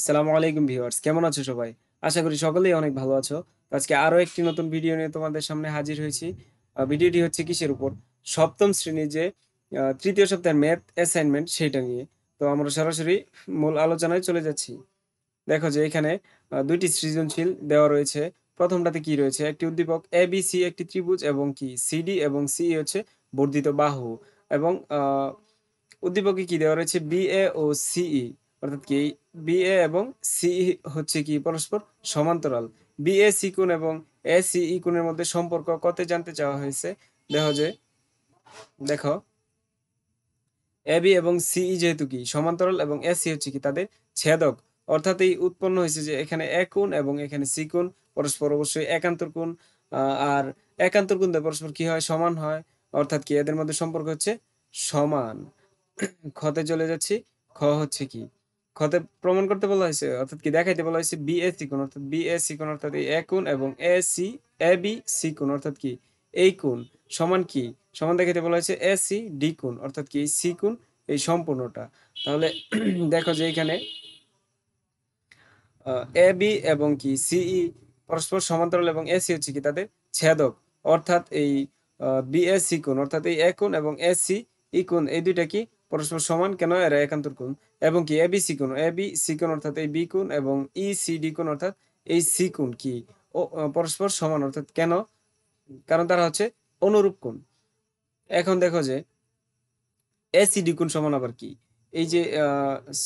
আসসালামু আলাইকুম ভিউয়ার্স কেমন আছো সবাই আশা করি সকলেই অনেক ভালো আছো আজকে আরও একটি নতুন ভিডিও নিয়ে তোমাদের সামনে হাজির হয়েছি ভিডিওটি হচ্ছে কিসের উপর সপ্তম শ্রেণীর যে তৃতীয় সপ্তাহের ম্যাথ অ্যাসাইনমেন্ট সেটা নিয়ে তো আমরা সরাসরি মূল আলোচনায় চলে যাচ্ছি দেখো যে এখানে দুইটি সৃজনশীল দেওয়া রয়েছে প্রথমটাতে কি রয়েছে একটি উদ্দীপক এ বি সি একটি ত্রিভুজ এবং কি সিডি এবং সি হচ্ছে বর্ধিত বাহু এবং উদ্দীপকে কি দেওয়া রয়েছে বি এ ও সিই অর্থাৎ কি বিএ এবং সি হচ্ছে কি পরস্পর সমান্তরাল বিএ সি কোণ এবং এ সিই e কোণের মধ্যে সম্পর্ক কত জানতে চাওয়া হয়েছে দেখো যে দেখো এ বি এবং সিই e যেহেতু কি সমান্তরাল এবং এ সি হচ্ছে কি তাদের ছেদক অর্থাৎ এই উৎপন্ন হয়েছে যে এখানে এ কুন এবং এখানে সি পরস্পর অবশ্যই একান্তর কোণ আর একান্তর কোণ পরস্পর কি হয় সমান হয় অর্থাৎ কি এদের মধ্যে সম্পর্ক হচ্ছে সমান খতে চলে যাচ্ছি খ হচ্ছে কি খতে প্রমাণ করতে বলা হয়েছে অর্থাৎ কি দেখাইতে বলা হয়েছে বি এ সি অর্থাৎ বি এ সি অর্থাৎ এ কোণ এবং A C A B C কোণ অর্থাৎ কি এই কোণ সমান কি সমান দেখাইতে বলা হয়েছে এ সি ডি কোণ অর্থাৎ কি সি কোণ এই সম্পূর্ণটা তাহলে দেখো যে এখানে এ বি এবং কি সিই e পরস্পর সমান্তরাল এবং এসি হচ্ছে কি তাদের ছেদক অর্থাৎ এই বি সি কোণ অর্থাৎ এই এ কোণ এবং এসি ই e কোণ এই দুইটা কি পরস্পর সমান কেন এরা একান্তর কোণ এবং কি এবি সি কোণ এবি সি কোণ অর্থাৎ এই বি কোণ এবং ই সি ডি কোণ অর্থাৎ এই সি কোণ কি ও পরস্পর সমান অর্থাৎ কেন কারণ তারা হচ্ছে অনুরূপ কোণ এখন দেখো যে এসি ডি কোণ সমান আবার কি এই যে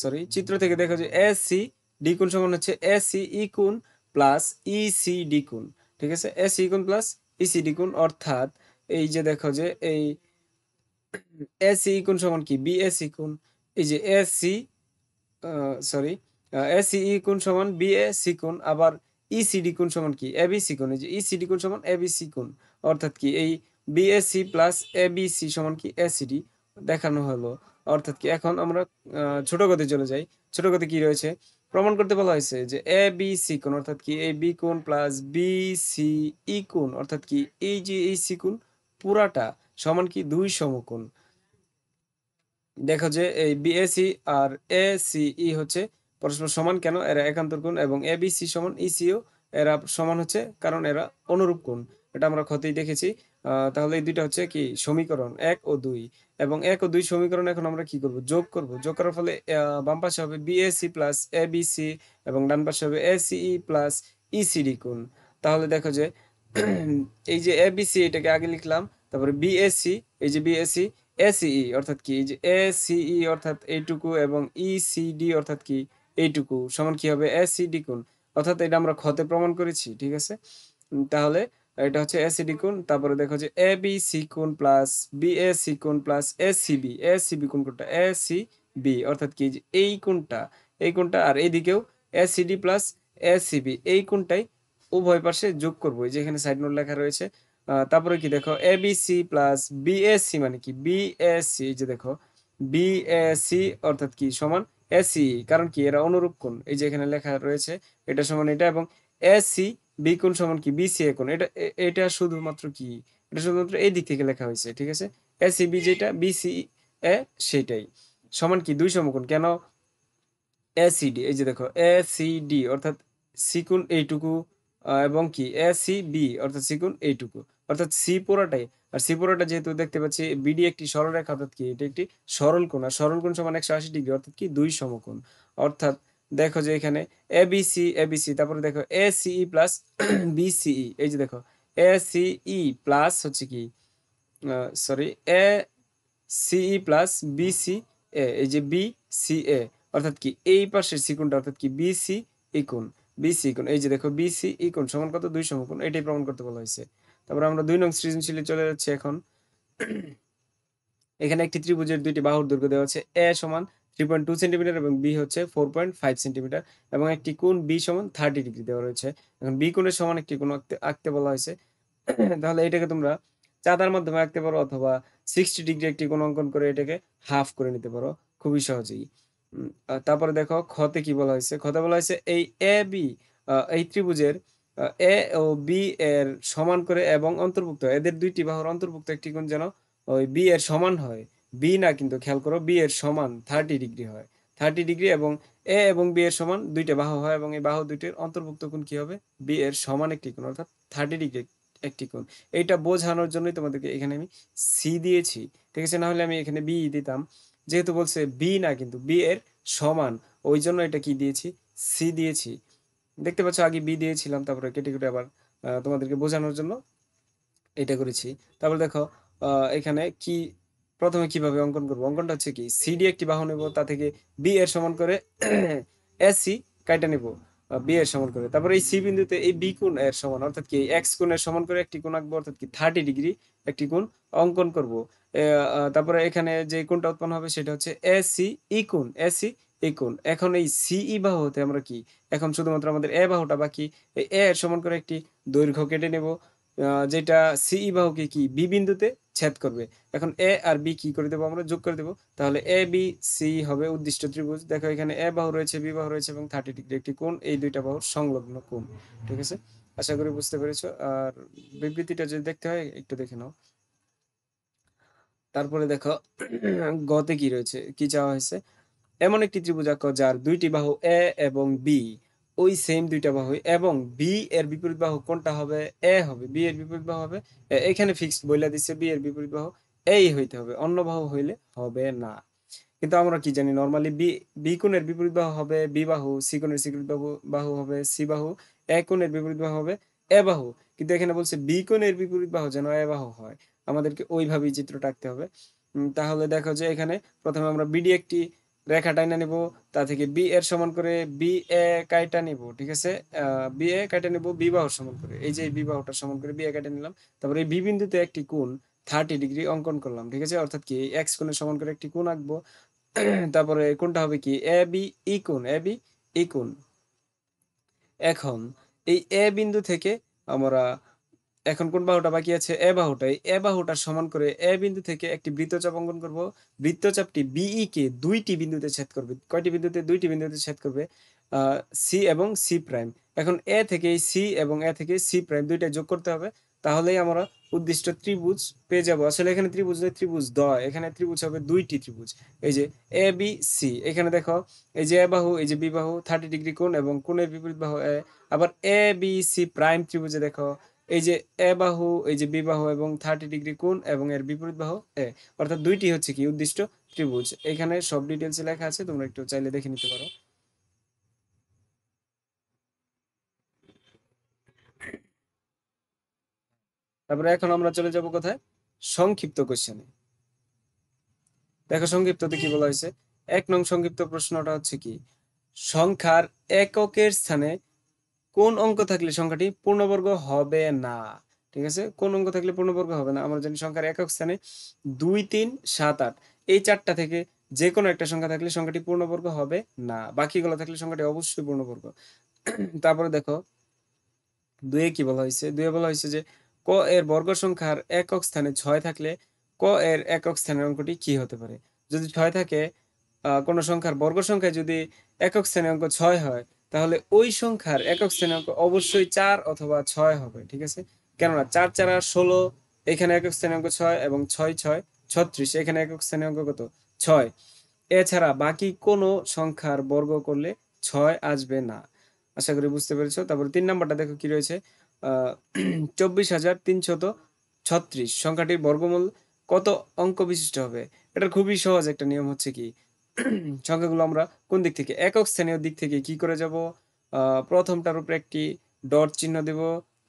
সরি চিত্র থেকে দেখো যে এসি ডি কোণ সমান হচ্ছে এসি ই কোণ প্লাস ইসি ডি কোণ ঠিক আছে এসি কোণ প্লাস ইসি ডি কোণ অর্থাৎ এই যে দেখো যে এই এসি e কোন সমান কি বিএসি e কোন এই যে এসি সরি এসিই কোন সমান বিএসি কোন আবার ইসিডি e কোন সমান কি এবিসি কোন এই যে ইসিডি কোন সমান এবিসি কোন অর্থাৎ কি এই বিএসি প্লাস এবিসি সমান কি এসিডি দেখানো হলো অর্থাৎ কি এখন আমরা ছোট গতি চলে যাই ছোট গতি কি রয়েছে প্রমাণ করতে বলা হয়েছে যে এ বি সি কোণ অর্থাৎ কি এ বি কোন প্লাস বি সি ই কোণ অর্থাৎ কি এই যে এই সি কোণ পুরাটা সমান কি দুই সমকোণ দেখো যে এই বিএসি আর এ ই e হচ্ছে পরস্পর সমান কেন এরা একান্তর কোণ এবং এ বিসি সমান ইসিও e, এরা সমান হচ্ছে কারণ এরা অনুরূপ কোণ এটা আমরা ক্ষতি দেখেছি তাহলে এই দুইটা হচ্ছে কি সমীকরণ এক ও দুই এবং এক ও দুই সমীকরণ এখন আমরা কি করব যোগ করব যোগ করার ফলে বাম পাশে হবে বিএসি প্লাস এ বিসি এবং ডান পাশে হবে ই প্লাস ইসিডি কোণ তাহলে দেখো যে এই যে এ সি এটাকে আগে লিখলাম তারপরে বিএসসি এই যে বিএসসি এসিই e e অর্থাৎ কি এই যে এসিই e অর্থাৎ এইটুকু এবং ইসিডি অর্থাৎ কি এইটুকু সমান কি হবে এসিডি কোণ অর্থাৎ এটা আমরা ক্ষতে প্রমাণ করেছি ঠিক আছে তাহলে এটা হচ্ছে এসিডি কোন তারপরে দেখো যে A B C plus B A C plus ACB ACB কোন কোনটা এসিবি বি অর্থাৎ কি এই কোনটা এই কোনটা আর এইদিকেও এসিডি প্লাস এসিবি এই কোনটাই উভয় পাশে যোগ করবো যেখানে সাইড নোট লেখা রয়েছে তারপরে কি দেখো A B C plus BAC মানে কি বিএসি যে দেখো বিএসি অর্থাৎ কি সমান এসি কারণ কি এরা অনুরূপ কোন এই যে এখানে লেখা রয়েছে এটা সমান এটা এবং এসি বি কোন সমান কি বিসি এখন এটা এটা শুধুমাত্র কি এটা শুধুমাত্র এই দিক থেকে লেখা হয়েছে ঠিক আছে এসি বি যেটা বিসি এ সেটাই সমান কি দুই সমকোণ কেন এসিডি এই যে দেখো এসিডি অর্থাৎ সিকুন এইটুকু এবং কি এসি বি অর্থাৎ সিকুন এইটুকু অর্থাৎ সি পুরাটাই আর সি পুরাটা যেহেতু দেখতে পাচ্ছি বিডি একটি সরলরেখা অর্থাৎ কি এটা একটি সরল কোণ আর সরল কোণ সমান একশো আশি ডিগ্রি অর্থাৎ কি দুই সমকোণ অর্থাৎ দেখো যে এখানে A B C A B C তারপরে দেখো এ সিই প্লাস বি সিই এই যে দেখো এ সিই প্লাস হচ্ছে কি সরি এ সিই প্লাস বি সি এ এই যে বি সি এ অর্থাৎ কি এই পাশের সিকুণটা অর্থাৎ কি বি সি বি বিসি কোন এই যে দেখো বিসি ই e কোণ সমান কত দুই সমকোণ এটাই প্রমাণ করতে বলা হয়েছে তারপর আমরা দুই নং সৃজনশীলে চলে যাচ্ছি এখন এখানে একটি ত্রিভুজের দুইটি বাহুর দৈর্ঘ্য দেওয়া আছে এ সমান থ্রি পয়েন্ট টু সেন্টিমিটার এবং বি হচ্ছে ফোর পয়েন্ট ফাইভ সেন্টিমিটার এবং একটি কোন বি সমান থার্টি ডিগ্রি দেওয়া রয়েছে এখন বি কোনের সমান একটি কোন আঁকতে আঁকতে বলা হয়েছে তাহলে এটাকে তোমরা চাঁদার মাধ্যমে আঁকতে পারো অথবা সিক্সটি ডিগ্রি একটি কোন অঙ্কন করে এটাকে হাফ করে নিতে পারো খুবই সহজেই তারপরে দেখো খতে কি বলা হয়েছে খতে বলা হয়েছে এই এ বি এই ত্রিভুজের এ ও বি এর সমান করে এবং অন্তর্ভুক্ত এদের দুইটি বাহুর অন্তর্ভুক্ত একটি কোণ যেন ওই বি এর সমান হয় বি না কিন্তু খেয়াল করো বি এর সমান থার্টি ডিগ্রি হয় থার্টি ডিগ্রি এবং এ এবং বি এর সমান দুইটা বাহু হয় এবং এই বাহু দুইটির অন্তর্ভুক্ত কোণ কি হবে বি এর সমান একটি কোণ অর্থাৎ থার্টি ডিগ্রি একটি কোণ এইটা বোঝানোর জন্যই তোমাদেরকে এখানে আমি সি দিয়েছি ঠিক আছে না হলে আমি এখানে বি দিতাম যেহেতু বলছে বি না কিন্তু বি এর সমান ওই জন্য এটা কি দিয়েছি সি দিয়েছি দেখতে পাচ্ছ আগে বি দিয়েছিলাম তারপরে কেটে কেটে আবার তোমাদেরকে বোঝানোর জন্য এটা করেছি তারপরে দেখো এখানে কি প্রথমে কিভাবে অঙ্কন করবো অঙ্কনটা হচ্ছে কি সিডি একটি বাহু নেবো তা থেকে বি এর সমান করে এসি কাইটা নেবো বি এর সমান করে তারপরে এই সি বিন্দুতে এই বি কোণ এর সমান অর্থাৎ কি এক্স কোণের সমান করে একটি কোণ আঁকবো অর্থাৎ কি থার্টি ডিগ্রি একটি কোণ অঙ্কন করবো তারপরে এখানে যে কোণটা উৎপন্ন হবে সেটা হচ্ছে এসি ই e কোণ এসি এই এখন এই সিই বাহুতে আমরা কি এখন শুধুমাত্র আমাদের এ বাহুটা বাকি এই এ এর সমান করে একটি দৈর্ঘ্য কেটে নেব যেটা সিই বাহুকে কি বি বিন্দুতে ছেদ করবে এখন এ আর বি কি করে দেবো আমরা যোগ করে দেবো তাহলে এ বি সি হবে উদ্দিষ্ট ত্রিভুজ দেখো এখানে এ বাহু রয়েছে বি বাহু রয়েছে এবং থার্টি ডিগ্রি একটি কোন এই দুইটা বাহুর সংলগ্ন কোন ঠিক আছে আশা করি বুঝতে পেরেছো আর বিবৃতিটা যদি দেখতে হয় একটু দেখে নাও তারপরে দেখো গতে কি রয়েছে কি চাওয়া হয়েছে এমন একটি ত্রিভুজাক্ষ যার দুইটি বাহু এ এবং বি ওই সেম দুইটা বাহু এবং বি এর বিপরীত বাহু কোনটা হবে এ হবে বি এর বিপরীত বাহু হবে এখানে ফিক্সড বইলা দিচ্ছে বি এর বিপরীত বাহু এই হইতে হবে অন্য বাহু হইলে হবে না কিন্তু আমরা কি জানি নর্মালি বি বি কোণের বিপরীত বাহু হবে বি বাহু সি কোণের বিপরীত বাহু বাহু হবে সি বাহু এ কোণের বিপরীত বাহু হবে এ বাহু কিন্তু এখানে বলছে বি কোণের বিপরীত বাহু যেন এ বাহু হয় আমাদেরকে ওইভাবেই চিত্রটা আঁকতে হবে তাহলে দেখো যে এখানে প্রথমে আমরা বিডি একটি রেখা টাইনা নিব তা থেকে বি এর সমান করে বি এ কাইটা নিব ঠিক আছে বি এ কাইটা নিব বিবাহ সমান করে এই যে বিবাহটা সমান করে বি এ কাইটা নিলাম তারপরে এই বি বিন্দুতে একটি কোণ থার্টি ডিগ্রি অঙ্কন করলাম ঠিক আছে অর্থাৎ কি এক্স কোণের সমান করে একটি কোণ আঁকবো তারপরে কোনটা হবে কি এ বি ই কোণ এ বি ই কোণ এখন এই এ বিন্দু থেকে আমরা এখন কোন বাহুটা বাকি আছে এ বাহুটা এ বাহুটার সমান করে এ বিন্দু থেকে একটি বৃত্তচাপ অঙ্কন করব বৃত্তচাপটি বিই কে e দুইটি বিন্দুতে ছেদ করবে কয়টি বিন্দুতে দুইটি বিন্দুতে ছেদ করবে সি এবং সি প্রাইম এখন এ থেকে সি এবং এ থেকে সি প্রাইম দুইটা যোগ করতে হবে তাহলেই আমরা উদ্দিষ্ট ত্রিভুজ পেয়ে যাব আসলে এখানে ত্রিভুজ নয় ত্রিভুজ দ এখানে ত্রিভুজ হবে দুইটি ত্রিভুজ এই যে এ বি সি এখানে দেখো এই যে এ বাহু এই যে বি বাহু থার্টি ডিগ্রি কোন এবং কোণের বিপরীত বাহু এ আবার এ বি সি প্রাইম ত্রিভুজে দেখো এই যে এ বাহু এই যে বিবাহ এবং থার্টি ডিগ্রি কোন এবং এর বিপরীত বাহু এ অর্থাৎ দুইটি হচ্ছে কি উদ্দিষ্ট ত্রিভুজ এখানে সব ডিটেলস লেখা আছে তোমরা একটু চাইলে দেখে নিতে পারো তারপরে এখন আমরা চলে যাব কোথায় সংক্ষিপ্ত কোশ্চেনে দেখো সংক্ষিপ্ততে কি বলা হয়েছে এক নং সংক্ষিপ্ত প্রশ্নটা হচ্ছে কি সংখ্যার এককের স্থানে কোন অঙ্ক থাকলে সংখ্যাটি পূর্ণবর্গ হবে না ঠিক আছে কোন অঙ্ক থাকলে পূর্ণবর্গ হবে না আমরা জানি সংখ্যার একক স্থানে দুই তিন সাত আট এই চারটা থেকে যে কোনো একটা সংখ্যা থাকলে সংখ্যাটি পূর্ণবর্গ হবে না বাকিগুলো থাকলে সংখ্যাটি অবশ্যই পূর্ণবর্গ তারপরে দেখো দুয়ে কি বলা হয়েছে দুয়ে বলা হয়েছে যে ক এর বর্গ সংখ্যার একক স্থানে ছয় থাকলে ক এর একক স্থানের অঙ্কটি কি হতে পারে যদি ছয় থাকে কোনো সংখ্যার বর্গ সংখ্যায় যদি একক স্থানে অঙ্ক ছয় হয় তাহলে ওই সংখ্যার একক স্থানাঙ্ক অবশ্যই চার অথবা ছয় হবে ঠিক আছে কেননা চার চার আর ষোলো এখানে একক স্থানাঙ্ক ছয় এবং ছয় ছয় ছত্রিশ এখানে একক স্থানাঙ্ক কত ছয় এছাড়া বাকি কোনো সংখ্যার বর্গ করলে ছয় আসবে না আশা করি বুঝতে পেরেছ তারপরে তিন নাম্বারটা দেখো কি রয়েছে চব্বিশ হাজার তিনশত ছত্রিশ সংখ্যাটির বর্গমূল কত অঙ্ক বিশিষ্ট হবে এটা খুবই সহজ একটা নিয়ম হচ্ছে কি সংখ্যাগুলো আমরা কোন দিক থেকে একক শ্রেণীর দিক থেকে কি করে যাব প্রথমটার উপরে একটি ডট চিহ্ন দেব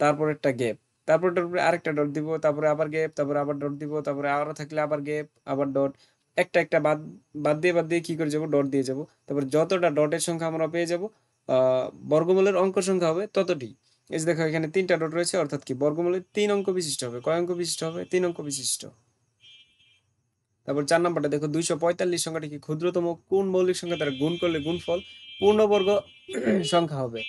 তারপর একটা গ্যাপ তারপর ডট আরেকটা ডট দিব তারপরে আবার গ্যাপ তারপরে আবার ডট দিব তারপরে থাকলে আবার গ্যাপ আবার ডট একটা একটা বাদ বাদ দিয়ে বাদ দিয়ে কি করে যাব ডট দিয়ে যাব তারপর যতটা ডটের সংখ্যা আমরা পেয়ে যাব বর্গমূলের অঙ্ক সংখ্যা হবে ততটি এই যে দেখো এখানে তিনটা ডট রয়েছে অর্থাৎ কি বর্গমূলের তিন অঙ্ক বিশিষ্ট হবে কয় অঙ্ক বিশিষ্ট হবে তিন অঙ্ক বিশিষ্ট তারপর চার নাম্বারটা দেখো দুইশো পঁয়তাল্লিশ সংখ্যাটা কি ক্ষুদ্রতম কোন মৌলিক সংখ্যা তারা গুণ করলে গুণফল পূর্ণবর্গ সংখ্যা হবে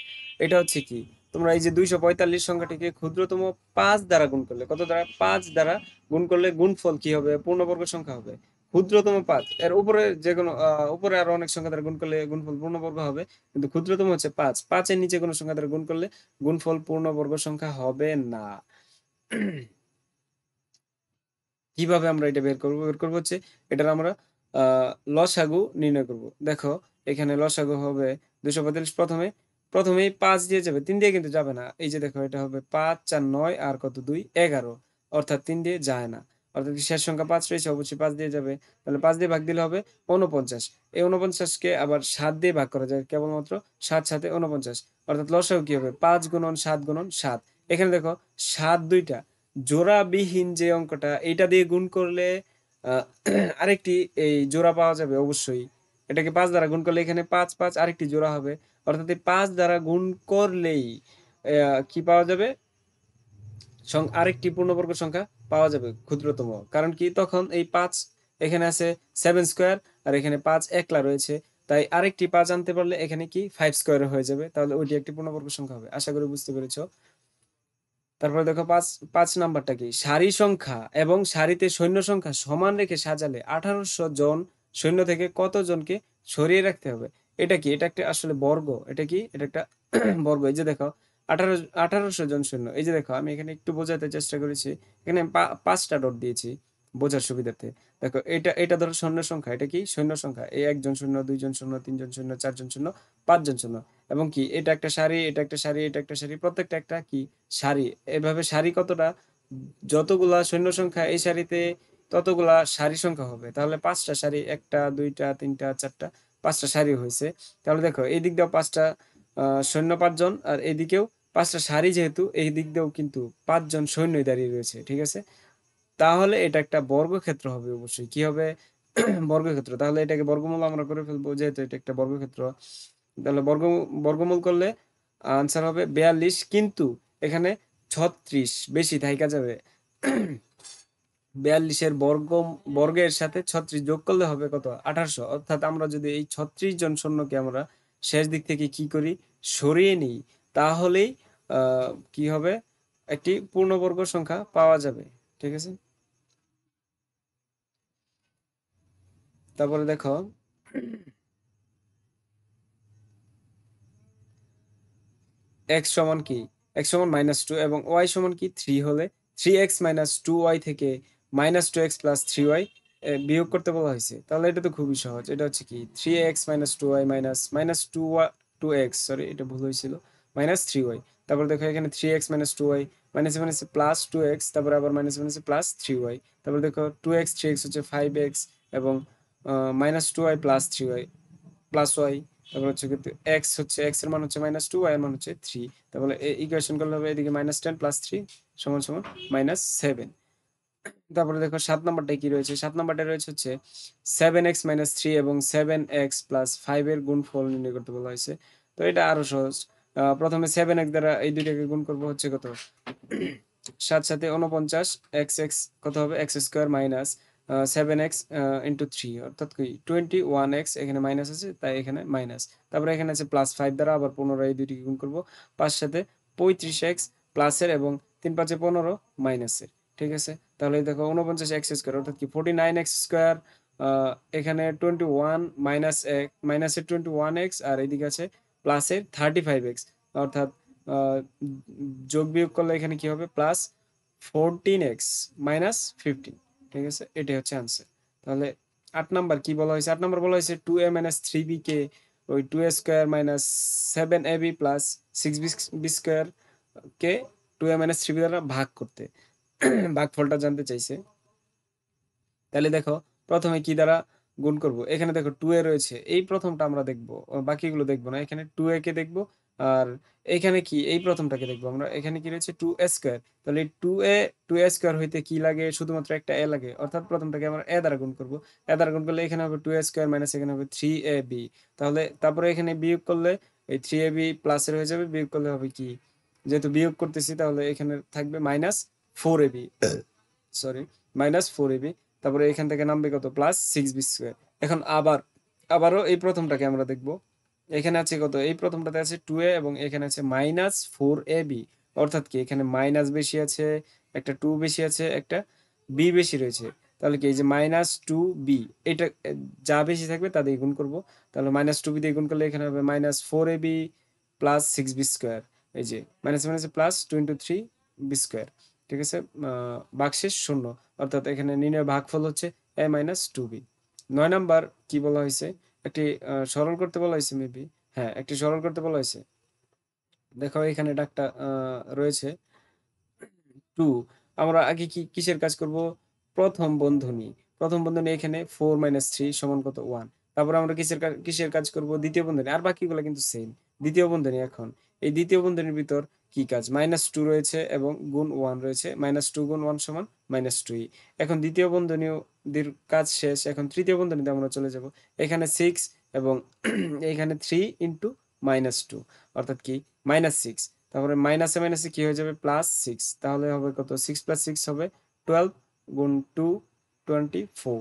এটা হচ্ছে কি তোমরা এই যে দুইশো পঁয়তাল্লিশ সংখ্যাটিকে ক্ষুদ্রতম পাঁচ দ্বারা গুণ করলে কত দ্বারা পাঁচ দ্বারা গুণ করলে গুণফল কি হবে পূর্ণবর্গ সংখ্যা হবে ক্ষুদ্রতম পাঁচ এর উপরে যে কোনো উপরে আরো অনেক সংখ্যা দ্বারা গুণ করলে গুণফল পূর্ণবর্গ হবে কিন্তু ক্ষুদ্রতম হচ্ছে পাঁচ পাঁচের নিচে কোনো সংখ্যা দ্বারা গুণ করলে গুণফল পূর্ণবর্গ সংখ্যা হবে না কিভাবে আমরা এটা বের করবো বের করবো হচ্ছে এটার আমরা লসাগু নির্ণয় করব দেখো এখানে লসাগু হবে দুশো পঁয়তাল্লিশ প্রথমে প্রথমেই পাঁচ দিয়ে যাবে তিন দিয়ে কিন্তু যাবে না এই যে দেখো এটা হবে পাঁচ চার নয় আর কত দুই এগারো অর্থাৎ তিন দিয়ে যায় না অর্থাৎ শেষ সংখ্যা পাঁচ রয়েছে অবশ্যই পাঁচ দিয়ে যাবে তাহলে পাঁচ দিয়ে ভাগ দিলে হবে উনপঞ্চাশ এই উনপঞ্চাশকে আবার সাত দিয়ে ভাগ করা যায় কেবলমাত্র সাত সাথে উনপঞ্চাশ অর্থাৎ লসাগু কি হবে পাঁচ গুণন সাত গুণন সাত এখানে দেখো সাত দুইটা জোড়াবিহীন যে অঙ্কটা এটা দিয়ে গুণ করলে আরেকটি এই জোড়া পাওয়া যাবে অবশ্যই এটাকে পাঁচ দ্বারা গুণ করলে এখানে পাঁচ পাঁচ আরেকটি জোড়া হবে অর্থাৎ এই পাঁচ দ্বারা গুণ করলেই কি পাওয়া যাবে আরেকটি পূর্ণবর্গ সংখ্যা পাওয়া যাবে ক্ষুদ্রতম কারণ কি তখন এই পাঁচ এখানে আছে সেভেন স্কোয়ার আর এখানে পাঁচ একলা রয়েছে তাই আরেকটি পাঁচ আনতে পারলে এখানে কি ফাইভ স্কোয়ার হয়ে যাবে তাহলে ওইটি একটি পূর্ণবর্গ সংখ্যা হবে আশা করি বুঝতে পেরেছো তারপরে দেখো পাঁচ পাঁচ নাম্বারটা কি সারি সংখ্যা এবং সারিতে সৈন্য সংখ্যা সমান রেখে সাজালে আঠারোশো জন সৈন্য থেকে কতজনকে সরিয়ে রাখতে হবে এটা কি এটা একটা আসলে বর্গ এটা কি এটা একটা বর্গ এই যে দেখো আঠারো আঠারোশো জন সৈন্য এই যে দেখো আমি এখানে একটু বোঝাতে চেষ্টা করেছি এখানে পাঁচটা ডট দিয়েছি বোঝার সুবিধাতে দেখো এটা এটা ধরো সৈন্য সংখ্যা এটা কি সৈন্য সংখ্যা এই একজন শূন্য দুইজন শূন্য তিনজন শূন্য চারজন শূন্য পাঁচজন শূন্য এবং কি এটা একটা শাড়ি এটা একটা শাড়ি এটা একটা শাড়ি প্রত্যেকটা একটা কি শাড়ি এভাবে শাড়ি কতটা যতগুলা সৈন্য সংখ্যা এই শাড়িতে ততগুলা শাড়ি সংখ্যা হবে তাহলে পাঁচটা শাড়ি একটা দুইটা তিনটা চারটা পাঁচটা শাড়ি হয়েছে তাহলে দেখো এই দিক দিয়েও পাঁচটা সৈন্য পাঁচজন আর এদিকেও পাঁচটা শাড়ি যেহেতু এই দিক দিয়েও কিন্তু পাঁচজন সৈন্যই দাঁড়িয়ে রয়েছে ঠিক আছে তাহলে এটা একটা বর্গক্ষেত্র হবে অবশ্যই কি হবে বর্গক্ষেত্র তাহলে এটাকে বর্গমূল আমরা করে ফেলবো যেহেতু এটা একটা বর্গক্ষেত্র তাহলে বর্গ বর্গমূল করলে আনসার হবে বিয়াল্লিশ কিন্তু এখানে ছত্রিশ বেশি থাইকা যাবে বিয়াল্লিশের বর্গ বর্গের সাথে ছত্রিশ যোগ করলে হবে কত আঠারোশো অর্থাৎ আমরা যদি এই ছত্রিশ জন সৈন্যকে আমরা শেষ দিক থেকে কি করি সরিয়ে নিই তাহলেই কি হবে একটি পূর্ণবর্গ সংখ্যা পাওয়া যাবে ঠিক আছে তারপরে দেখো এক্স সমান কি এক্স সমান মাইনাস টু এবং ওয়াই সমান কি থ্রি হলে three x minus two y থেকে minus two x plus three y বিয়োগ করতে বলা হয়েছে তাহলে এটা তো খুবই সহজ এটা হচ্ছে কি three x minus two y minus minus two y two x sorry এটা ভুল হয়েছিল মাইনাস থ্রি ওয়াই তারপর দেখো এখানে three x minus two y minus minus plus two x তারপর আবার minus minus plus three y তারপর দেখো টু এক্স থ্রি এক্স হচ্ছে ফাইভ এক্স এবং minus two y plus three y plus y তারপর হচ্ছে কিন্তু এক্স হচ্ছে এক্স এর মান হচ্ছে মাইনাস টু ওয়াই এর মান হচ্ছে থ্রি তাহলে এই ইকুয়েশন করলে হবে এদিকে মাইনাস টেন প্লাস থ্রি সমান সমান মাইনাস সেভেন তারপরে দেখো সাত নাম্বারটা কি রয়েছে সাত নাম্বারটা রয়েছে হচ্ছে সেভেন এক্স মাইনাস থ্রি এবং সেভেন এক্স প্লাস ফাইভ এর গুণ ফল নির্ণয় করতে বলা হয়েছে তো এটা আরো সহজ প্রথমে সেভেন এক্স দ্বারা এই দুইটাকে গুণ করবো হচ্ছে কত সাত সাথে উনপঞ্চাশ এক্স এক্স কত হবে x square minus seven x into three অর্থাৎ কি টোয়েন্টি ওয়ান এক্স এখানে মাইনাস আছে তাই এখানে মাইনাস তারপরে এখানে আছে প্লাস ফাইভ দ্বারা আবার পনেরো এই দুইটি গুণ করবো পাঁচ সাথে পঁয়ত্রিশ এক্স প্লাসের এবং তিন পাঁচে পনেরো মাইনাসের ঠিক আছে তাহলে দেখো ঊনপঞ্চাশ এক্স স্কোয়ার অর্থাৎ কি ফোর্টি নাইন এক্স স্কোয়ার এখানে টোয়েন্টি ওয়ান মাইনাস এক মাইনাসের টোয়েন্টি ওয়ান এক্স আর এইদিকে আছে প্লাসের থার্টি ফাইভ এক্স অর্থাৎ যোগ বিয়োগ করলে এখানে কি হবে plus fourteen x minus fifteen ঠিক আছে এটাই হচ্ছে অ্যান্সার তাহলে আট নাম্বার কি বলা হয়েছে আট নাম্বার বলা হয়েছে two a minus three b কে ওই two a square minus seven a b plus six b b square কে two a minus three b দ্বারা ভাগ করতে ভাগ ফলটা জানতে চাইছে তাহলে দেখো প্রথমে কি দ্বারা গুণ করব এখানে দেখো টু এ রয়েছে এই প্রথমটা আমরা দেখবো বাকিগুলো দেখবো না এখানে টু এ কে দেখবো আর এখানে কি এই প্রথমটাকে দেখবো আমরা এখানে কি রয়েছে টু এ স্কোয়ার তাহলে two a two a square হইতে কি লাগে শুধুমাত্র একটা এ লাগে অর্থাৎ প্রথমটাকে আমরা এ দ্বারা গুণ করবো এ দ্বারা গুণ করলে এখানে হবে টু এ স্কোয়ার মাইনাস এখানে হবে থ্রি এ বি তাহলে তারপরে এখানে বিয়োগ করলে এই থ্রি এ বি প্লাসের হয়ে যাবে বিয়োগ করলে হবে কি যেহেতু বিয়োগ করতেছি তাহলে এখানে থাকবে minus four a b sorry minus four a b তারপরে এখান থেকে নামবে কত প্লাস সিক্স বি স্কোয়ার এখন আবার আবারও এই প্রথমটাকে আমরা দেখবো এখানে আছে কত এই প্রথমটাতে আছে টু এ এবং এখানে আছে মাইনাস ফোর এ বি অর্থাৎ কি এখানে মাইনাস বেশি আছে একটা টু বেশি আছে একটা বি বেশি রয়েছে তাহলে কি এই যে মাইনাস টু বি এটা যা বেশি থাকবে তা দিয়ে গুণ করবো তাহলে মাইনাস টু বি দিয়ে গুণ করলে এখানে হবে minus four a b plus six b square এই যে minus minus plus two into three b square ঠিক আছে বাক্সের শূন্য অর্থাৎ এখানে নির্ণয় ভাগফল হচ্ছে এ মাইনাস টু বি নয় নাম্বার কি বলা হয়েছে একটি সরল করতে বলা হয়েছে মেবি হ্যাঁ একটি সরল করতে বলা হয়েছে দেখো এখানে ডাকটা রয়েছে টু আমরা আগে কি কিসের কাজ করব প্রথম বন্ধনী প্রথম বন্ধনী এখানে ফোর মাইনাস থ্রি সমান কত ওয়ান তারপর আমরা কিসের কিসের কাজ করব দ্বিতীয় বন্ধনী আর বাকিগুলো কিন্তু সেম দ্বিতীয় বন্ধনী এখন এই দ্বিতীয় বন্ধনীর ভিতর কি কাজ মাইনাস টু রয়েছে এবং গুণ ওয়ান রয়েছে মাইনাস টু গুণ ওয়ান সমান মাইনাস টু এখন দ্বিতীয় বন্ধনীয় কাজ শেষ এখন তৃতীয় বন্ধনীতে আমরা চলে যাব এখানে সিক্স এবং এখানে থ্রি ইন্টু মাইনাস টু অর্থাৎ কি মাইনাস সিক্স তারপরে মাইনাসে মাইনাসে কি হয়ে যাবে প্লাস সিক্স তাহলে হবে কত সিক্স প্লাস সিক্স হবে টুয়েলভ গুণ টু টোয়েন্টি ফোর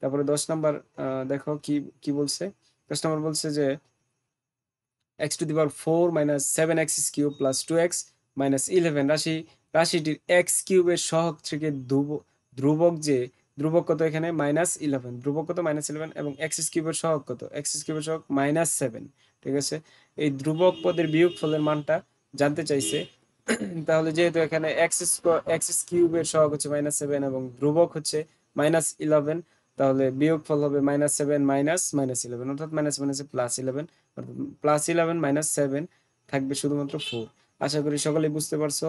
তারপরে দশ নাম্বার দেখো কি কি বলছে দশ নাম্বার বলছে যে x to the power four minus seven x cube plus two x minus eleven রাশি রাশিটির এক্স কিউবের সহগ থেকে ধ্রুবক যে ধ্রুবক কত এখানে মাইনাস ইলেভেন ধ্রুবক কত মাইনাস ইলেভেন এবং এক্স কিউবের সহগ কত এক্স কিউবের সহগ মাইনাস সেভেন ঠিক আছে এই ধ্রুবক পদের বিয়োগ ফলের মানটা জানতে চাইছে তাহলে যেহেতু এখানে এক্স এক্স কিউবের সহগ হচ্ছে মাইনাস সেভেন এবং ধ্রুবক হচ্ছে মাইনাস ইলেভেন তাহলে বিয়োগ ফল হবে minus seven minus minus eleven অর্থাৎ মাইনাস মাইনাসে প্লাস ইলেভেন অর্থাৎ প্লাস ইলেভেন মাইনাস সেভেন থাকবে শুধুমাত্র ফোর আশা করি সকলে বুঝতে পারছো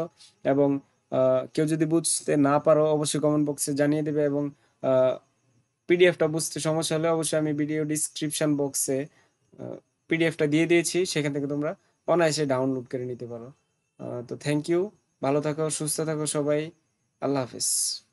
এবং কেউ যদি বুঝতে না পারো অবশ্যই কমেন্ট বক্সে জানিয়ে দেবে এবং পিডিএফটা বুঝতে সমস্যা হলে অবশ্যই আমি ভিডিও ডিসক্রিপশন বক্সে পিডিএফটা দিয়ে দিয়েছি সেখান থেকে তোমরা অনায়াসে ডাউনলোড করে নিতে পারো তো থ্যাংক ইউ ভালো থাকো সুস্থ থাকো সবাই আল্লাহ হাফিজ